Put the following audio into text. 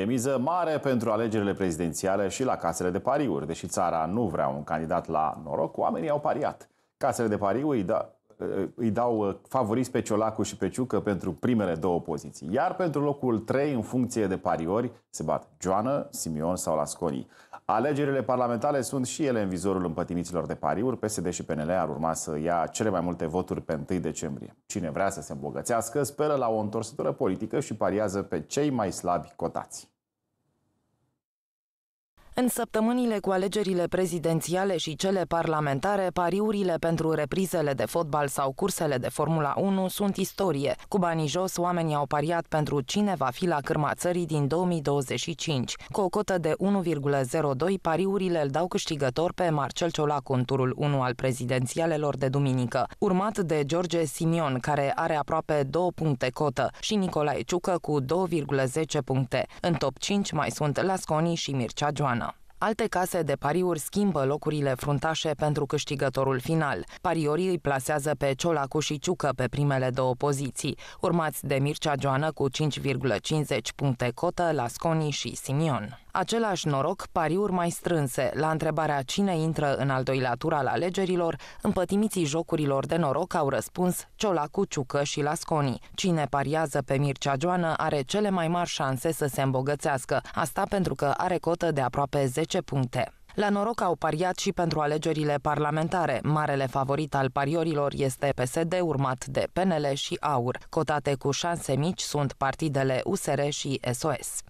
E miză mare pentru alegerile prezidențiale și la casele de pariuri. Deși țara nu vrea un candidat la noroc, oamenii au pariat. Casele de pariuri, da, Uh, îi dau uh, favoriți pe Ciolacu și pe Ciucă pentru primele două poziții. Iar pentru locul 3, în funcție de pariori, se bat Joana, Simion sau Lasconi. Alegerile parlamentare sunt și ele în vizorul împătimiților de pariuri. PSD și PNL ar urma să ia cele mai multe voturi pe 1 decembrie. Cine vrea să se îmbogățească, speră la o întorsătură politică și pariază pe cei mai slabi cotați. În săptămânile cu alegerile prezidențiale și cele parlamentare, pariurile pentru reprizele de fotbal sau cursele de Formula 1 sunt istorie. Cu banii jos, oamenii au pariat pentru cine va fi la cârma țării din 2025. Cu o cotă de 1,02, pariurile îl dau câștigător pe Marcel Ciolacu în turul 1 al prezidențialelor de duminică, urmat de George Simion, care are aproape 2 puncte cotă, și Nicolae Ciucă cu 2,10 puncte. În top 5 mai sunt Lasconi și Mircea Joana. Alte case de pariuri schimbă locurile fruntașe pentru câștigătorul final. Pariorii îi plasează pe Ciolacu și Ciucă pe primele două poziții, urmați de Mircea Joană cu 5,50 puncte cotă, Sconi și Simion. Același noroc, pariuri mai strânse. La întrebarea cine intră în al doilea tur al alegerilor, împătimiții jocurilor de noroc au răspuns Ciolacu, Ciucă și Lasconi. Cine pariază pe Mircea Joană are cele mai mari șanse să se îmbogățească, asta pentru că are cotă de aproape 10 puncte. La noroc au pariat și pentru alegerile parlamentare. Marele favorit al pariorilor este PSD, urmat de PNL și AUR. Cotate cu șanse mici sunt partidele USR și SOS.